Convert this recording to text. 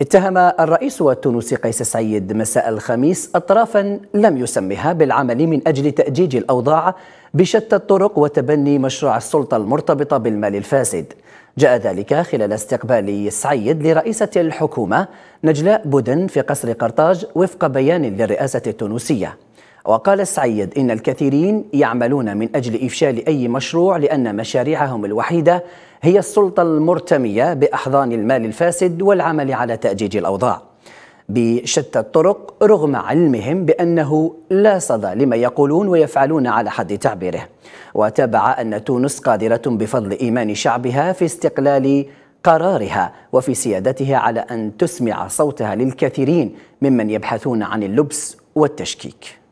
اتهم الرئيس التونسي قيس سعيد مساء الخميس أطرافا لم يسمها بالعمل من أجل تأجيج الأوضاع بشتى الطرق وتبني مشروع السلطة المرتبطة بالمال الفاسد جاء ذلك خلال استقبال سعيد لرئيسة الحكومة نجلاء بودن في قصر قرطاج وفق بيان للرئاسة التونسية وقال السعيد إن الكثيرين يعملون من أجل إفشال أي مشروع لأن مشاريعهم الوحيدة هي السلطة المرتمية بأحضان المال الفاسد والعمل على تأجيج الأوضاع بشتى الطرق رغم علمهم بأنه لا صدى لما يقولون ويفعلون على حد تعبيره وتابع أن تونس قادرة بفضل إيمان شعبها في استقلال قرارها وفي سيادتها على أن تسمع صوتها للكثيرين ممن يبحثون عن اللبس والتشكيك